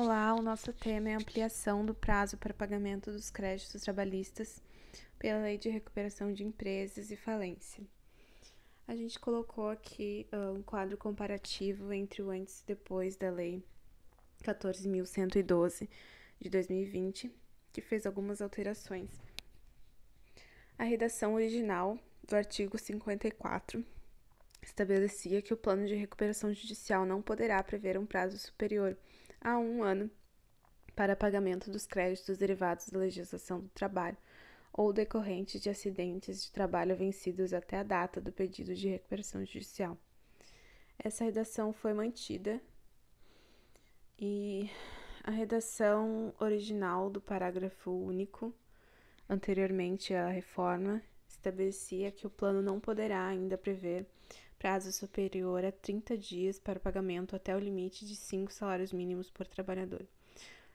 Olá, o nosso tema é ampliação do prazo para pagamento dos créditos trabalhistas pela Lei de Recuperação de Empresas e Falência. A gente colocou aqui ah, um quadro comparativo entre o antes e depois da Lei 14.112 de 2020, que fez algumas alterações. A redação original do artigo 54 estabelecia que o plano de recuperação judicial não poderá prever um prazo superior a um ano para pagamento dos créditos derivados da legislação do trabalho ou decorrentes de acidentes de trabalho vencidos até a data do pedido de recuperação judicial. Essa redação foi mantida e a redação original do parágrafo único, anteriormente à reforma, estabelecia que o plano não poderá ainda prever prazo superior a 30 dias para o pagamento até o limite de 5 salários mínimos por trabalhador.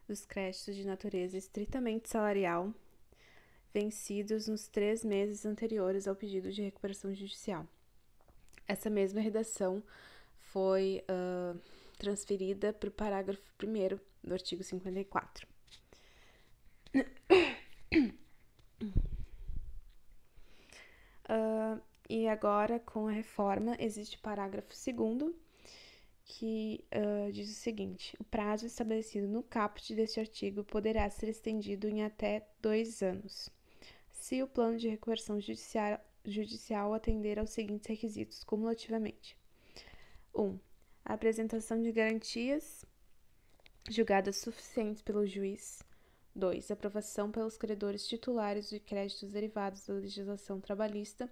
Os créditos de natureza estritamente salarial vencidos nos três meses anteriores ao pedido de recuperação judicial. Essa mesma redação foi uh, transferida para o parágrafo 1 do artigo 54. E agora, com a reforma, existe o parágrafo 2 que uh, diz o seguinte: o prazo estabelecido no caput deste artigo poderá ser estendido em até dois anos, se o plano de recuperação judicial, judicial atender aos seguintes requisitos cumulativamente: 1. Um, a apresentação de garantias julgadas suficientes pelo juiz. 2. Aprovação pelos credores titulares de créditos derivados da legislação trabalhista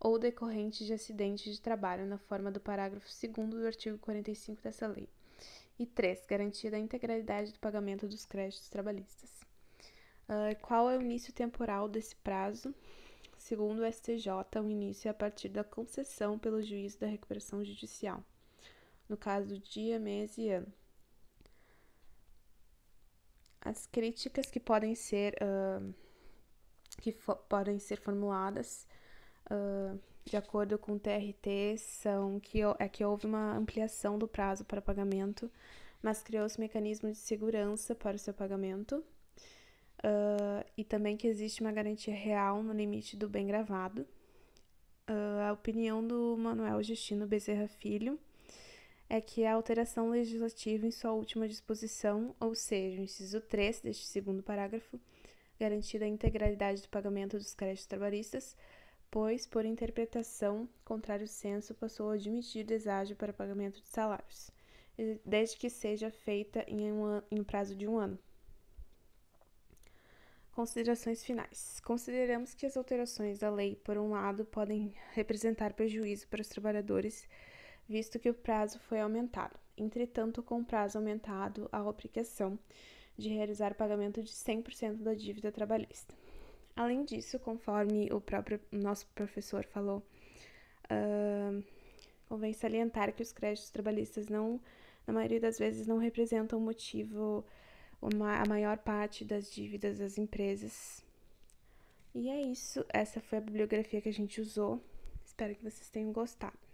ou decorrentes de acidente de trabalho na forma do parágrafo 2 do artigo 45 dessa lei. E 3. Garantia da integralidade do pagamento dos créditos trabalhistas. Uh, qual é o início temporal desse prazo? Segundo o STJ, o início é a partir da concessão pelo juízo da recuperação judicial, no caso do dia, mês e ano. As críticas que podem ser, uh, que podem ser formuladas uh, de acordo com o TRT, são que, é que houve uma ampliação do prazo para pagamento, mas criou-se mecanismo de segurança para o seu pagamento. Uh, e também que existe uma garantia real no limite do bem gravado. Uh, a opinião do Manuel Justino Bezerra Filho é que a alteração legislativa em sua última disposição, ou seja, o inciso 3 deste segundo parágrafo, garantida a integralidade do pagamento dos créditos trabalhistas, pois, por interpretação, contrário senso, passou a admitir deságio para pagamento de salários, desde que seja feita em, um, em prazo de um ano. Considerações finais. Consideramos que as alterações da lei, por um lado, podem representar prejuízo para os trabalhadores, visto que o prazo foi aumentado. Entretanto, com o prazo aumentado, há a obrigação de realizar pagamento de 100% da dívida trabalhista. Além disso, conforme o próprio nosso professor falou, uh, convém salientar que os créditos trabalhistas não, na maioria das vezes, não representam motivo uma, a maior parte das dívidas das empresas. E é isso, essa foi a bibliografia que a gente usou. Espero que vocês tenham gostado.